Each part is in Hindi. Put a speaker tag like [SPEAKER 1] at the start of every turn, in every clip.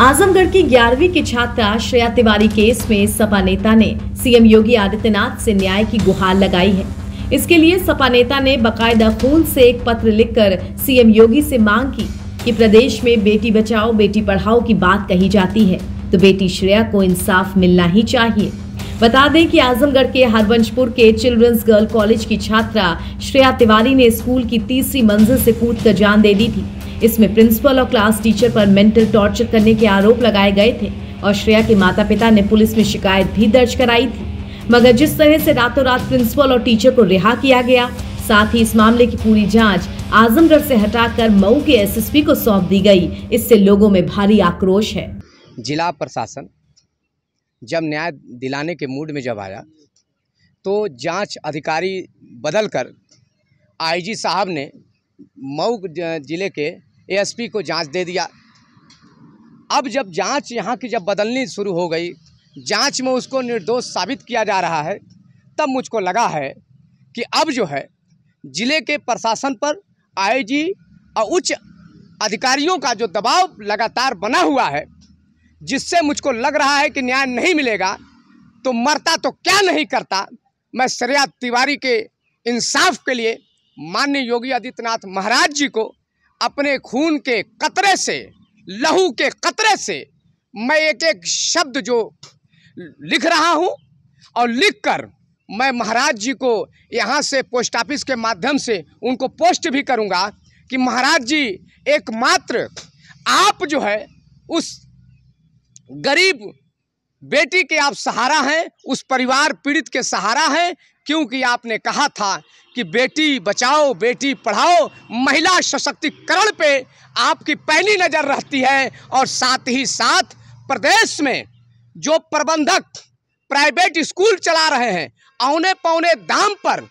[SPEAKER 1] आजमगढ़ की ग्यारहवीं की छात्रा श्रेया तिवारी केस में सपा नेता ने सीएम योगी आदित्यनाथ से न्याय की गुहार लगाई है इसके लिए सपा नेता ने बकायदा खून से एक पत्र लिखकर सीएम योगी से मांग की कि प्रदेश में बेटी बचाओ बेटी पढ़ाओ की बात कही जाती है तो बेटी श्रेया को इंसाफ मिलना ही चाहिए बता दें कि आजमगढ़ के हरवंशपुर के चिल्ड्रंस गर्ल कॉलेज की छात्रा श्रेया तिवारी ने स्कूल की तीसरी मंजिल से कूद कर जान दे दी थी इसमें प्रिंसिपल और क्लास टीचर पर मेंटल टॉर्चर करने के आरोप लगाए गए थे और श्रेया के माता पिता ने पुलिस में शिकायत भी दर्ज कराई थी मगर जिस तरह से रातों रात प्रिंसिपल और टीचर को रिहा किया गया साथ ही इस मामले की पूरी जांच आजमगढ़ से हटाकर मऊ के एसएसपी को सौंप दी गई इससे लोगों में भारी आक्रोश है
[SPEAKER 2] जिला प्रशासन जब न्याय दिलाने के मूड में जब आया तो जांच अधिकारी बदलकर आईजी साहब ने मऊ जिले के एएसपी को जांच दे दिया अब जब जांच यहाँ की जब बदलनी शुरू हो गई जांच में उसको निर्दोष साबित किया जा रहा है तब मुझको लगा है कि अब जो है ज़िले के प्रशासन पर आईजी और उच्च अधिकारियों का जो दबाव लगातार बना हुआ है जिससे मुझको लग रहा है कि न्याय नहीं मिलेगा तो मरता तो क्या नहीं करता मैं श्रेया तिवारी के इंसाफ के लिए माननीय योगी आदित्यनाथ महाराज जी को अपने खून के कतरे से लहू के कतरे से मैं एक एक शब्द जो लिख रहा हूँ और लिखकर मैं महाराज जी को यहाँ से पोस्ट ऑफिस के माध्यम से उनको पोस्ट भी करूँगा कि महाराज जी एकमात्र आप जो है उस गरीब बेटी के आप सहारा हैं उस परिवार पीड़ित के सहारा हैं क्योंकि आपने कहा था कि बेटी बचाओ बेटी पढ़ाओ महिला सशक्तिकरण पे आपकी पहली नज़र रहती है और साथ ही साथ प्रदेश में जो प्रबंधक प्राइवेट स्कूल चला रहे हैं औने पौने दाम पर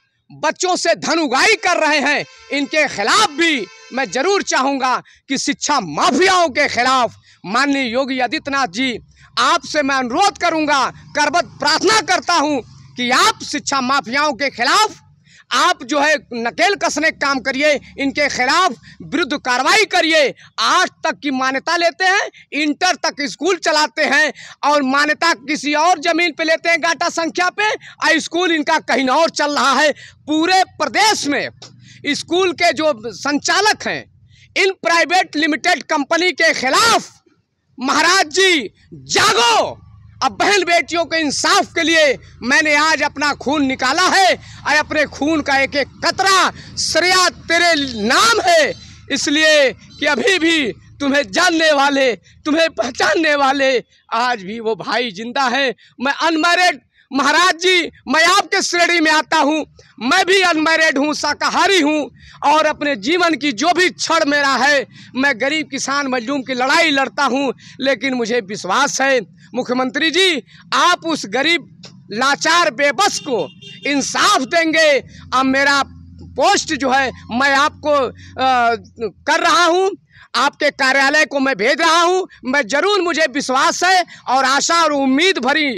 [SPEAKER 2] बच्चों से धन उगाई कर रहे हैं इनके खिलाफ भी मैं ज़रूर चाहूँगा कि शिक्षा माफियाओं के खिलाफ माननीय योगी आदित्यनाथ जी आपसे मैं अनुरोध करूंगा करबत प्रार्थना करता हूं कि आप शिक्षा माफियाओं के खिलाफ आप जो है नकेल कसने काम करिए इनके खिलाफ विरुद्ध कार्रवाई करिए आज तक की मान्यता लेते हैं इंटर तक स्कूल चलाते हैं और मान्यता किसी और जमीन पे लेते हैं गाटा संख्या पे और स्कूल इनका कहीं और चल रहा है पूरे प्रदेश में स्कूल के जो संचालक हैं इन प्राइवेट लिमिटेड कंपनी के खिलाफ़ महाराज जी जागो अब बहन बेटियों के इंसाफ के लिए मैंने आज अपना खून निकाला है और अपने खून का एक एक कतरा श्रेया तेरे नाम है इसलिए कि अभी भी तुम्हें जानने वाले तुम्हें पहचानने वाले आज भी वो भाई जिंदा है मैं अनमेरिड महाराज जी मैं आपके श्रेणी में आता हूँ मैं भी अनमेरिड हूँ शाकाहारी हूँ और अपने जीवन की जो भी क्षण मेरा है मैं गरीब किसान मजलूम की लड़ाई लड़ता हूँ लेकिन मुझे विश्वास है मुख्यमंत्री जी आप उस गरीब लाचार बेबस को इंसाफ देंगे अब मेरा पोस्ट जो है मैं आपको आ, कर रहा हूँ आपके कार्यालय को मैं भेज रहा हूँ मैं जरूर मुझे विश्वास है और आशा और उम्मीद भरी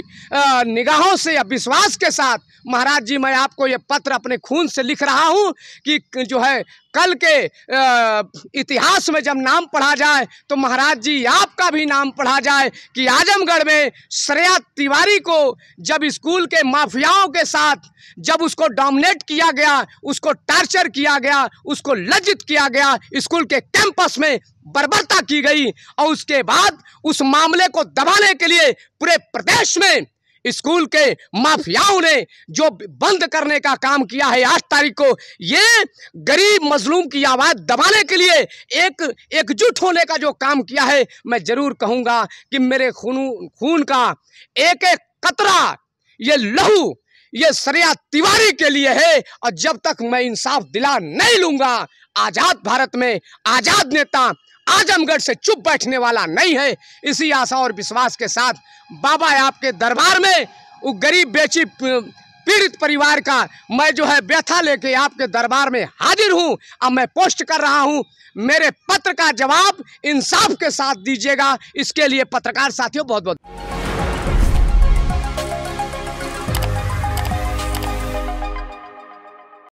[SPEAKER 2] निगाहों से या विश्वास के साथ महाराज जी मैं आपको ये पत्र अपने खून से लिख रहा हूँ कि जो है कल के इतिहास में जब नाम पढ़ा जाए तो महाराज जी आपका भी नाम पढ़ा जाए कि आजमगढ़ में श्रेया तिवारी को जब स्कूल के माफियाओं के साथ जब उसको डोमिनेट किया गया उसको टार्चर किया गया उसको लज्जित किया गया स्कूल के कैंपस में बर्बरता की गई और उसके बाद उस मामले को दबाने के लिए पूरे प्रदेश में स्कूल के माफियाओं ने जो बंद करने का काम किया है आठ तारीख को ये गरीब मजलूम की आवाज़ दबाने के लिए एक एकजुट होने का जो काम किया है मैं ज़रूर कहूंगा कि मेरे खून खून का एक एक कतरा ये लहू ये सरिया तिवारी के लिए है और जब तक मैं इंसाफ दिला नहीं लूंगा आज़ाद भारत में आज़ाद नेता आजमगढ़ से चुप बैठने वाला नहीं है इसी आशा और विश्वास के साथ बाबा आपके दरबार में वो गरीब बेची पीड़ित परिवार का मैं जो है व्यथा लेके आपके दरबार में हाजिर हूँ अब मैं पोस्ट कर रहा हूँ मेरे पत्र का जवाब इंसाफ के साथ दीजिएगा इसके लिए पत्रकार साथियों बहुत बहुत